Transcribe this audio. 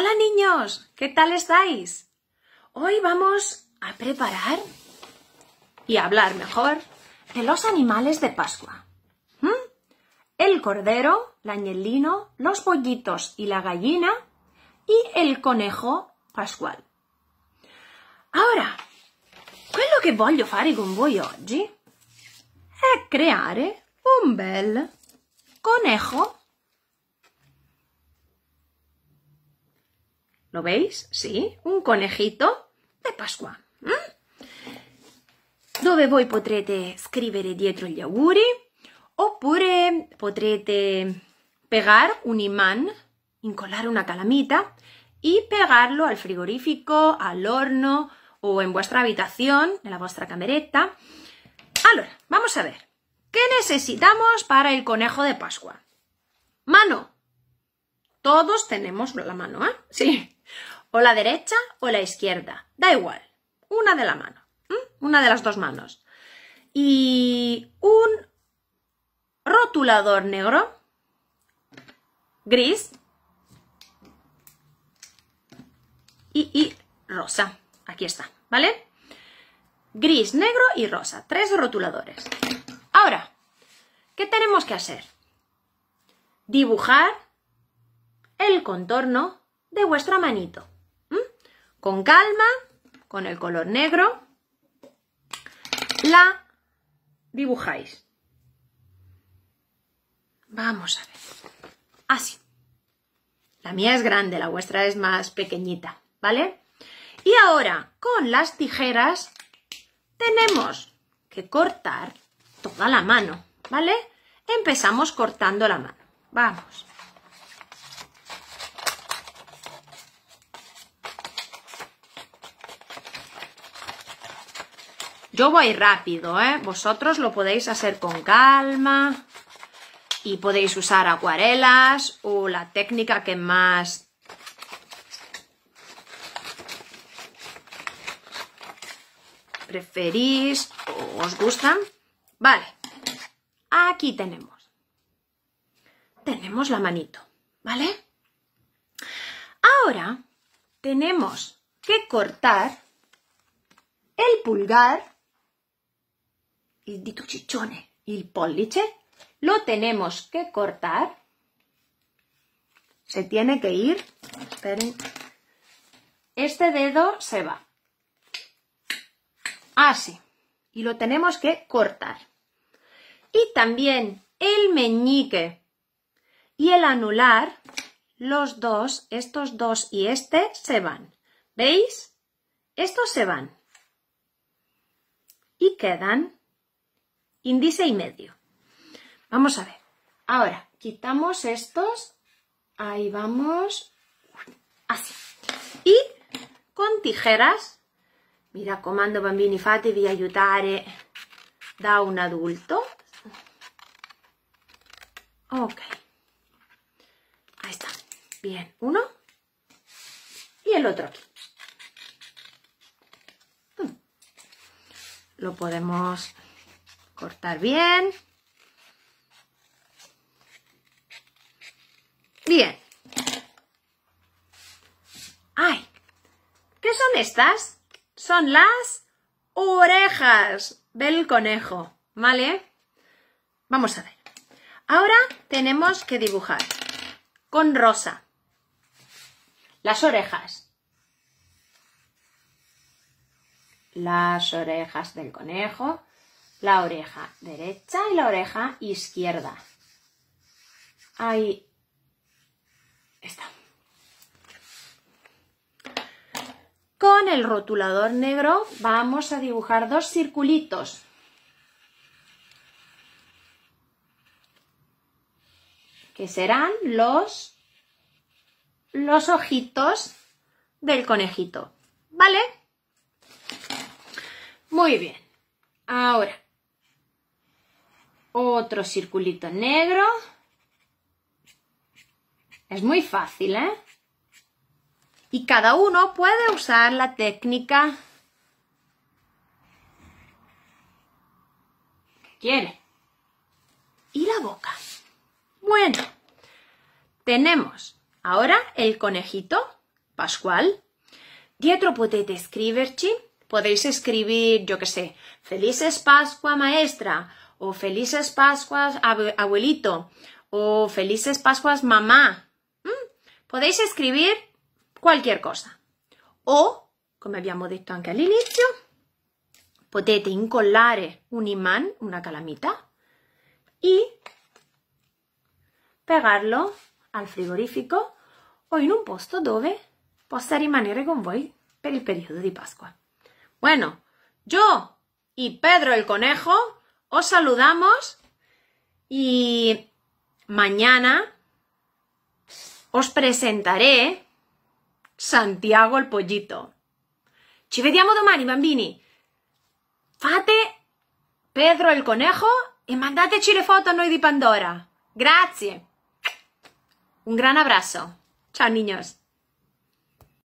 Hola niños, ¿qué tal estáis? Hoy vamos a preparar y hablar mejor de los animales de Pascua. ¿Mm? El cordero, el añelino, los pollitos y la gallina y el conejo pascual. Ahora, que voy quiero hacer con voi hoy? è crear un bel conejo ¿Lo veis? Sí, un conejito de Pascua. ¿Dónde voy? potrete scrivere dietro gli auguri oppure potrete pegar un imán, incolar una calamita y pegarlo al frigorífico, al horno o en vuestra habitación, en la vuestra camereta. Ahora, vamos a ver. ¿Qué necesitamos para el conejo de Pascua? Mano, todos tenemos la mano, ¿eh? Sí. O la derecha o la izquierda. Da igual. Una de la mano. Una de las dos manos. Y un rotulador negro, gris y rosa. Aquí está, ¿vale? Gris, negro y rosa. Tres rotuladores. Ahora, ¿qué tenemos que hacer? Dibujar el contorno de vuestra manito. Con calma, con el color negro, la dibujáis. Vamos a ver. Así. La mía es grande, la vuestra es más pequeñita, ¿vale? Y ahora, con las tijeras, tenemos que cortar toda la mano, ¿vale? Empezamos cortando la mano. Vamos. Yo voy rápido, ¿eh? Vosotros lo podéis hacer con calma y podéis usar acuarelas o la técnica que más preferís o os gustan. Vale, aquí tenemos. Tenemos la manito, ¿vale? Ahora tenemos que cortar el pulgar y dito ciccione, el pollice, lo tenemos que cortar. Se tiene que ir. Este dedo se va. Así. Y lo tenemos que cortar. Y también el meñique y el anular, los dos, estos dos y este, se van. ¿Veis? Estos se van. Y quedan índice y medio. Vamos a ver. Ahora, quitamos estos. Ahí vamos. Así. Y con tijeras. Mira, comando bambini di aiutare da un adulto. Ok. Ahí está. Bien. Uno. Y el otro aquí. Mm. Lo podemos cortar bien. Bien. ¡Ay! ¿Qué son estas? Son las orejas del conejo, ¿vale? Vamos a ver. Ahora tenemos que dibujar con rosa las orejas. Las orejas del conejo la oreja derecha y la oreja izquierda. Ahí está. Con el rotulador negro vamos a dibujar dos circulitos. que serán los, los ojitos del conejito. ¿Vale? Muy bien. Ahora, otro circulito negro. Es muy fácil, ¿eh? Y cada uno puede usar la técnica quiere. Y la boca. Bueno, tenemos ahora el conejito, Pascual. Dietro potete escribirci. Podéis escribir, yo qué sé, felices Pascua maestra o felices Pascuas, abuelito, o felices Pascuas, mamá. Mm, podéis escribir cualquier cosa. O, como habíamos dicho también al inicio, potete incollare un imán, una calamita, y pegarlo al frigorífico o en un posto dove possa rimanere con voi per el periodo de Pascua. Bueno, yo y Pedro el conejo os saludamos y mañana os presentaré Santiago el Pollito. Ci vediamo domani, bambini. Fate Pedro el Conejo y e mandateci le foto a noi di Pandora. Grazie. Un gran abrazo. Ciao, niños.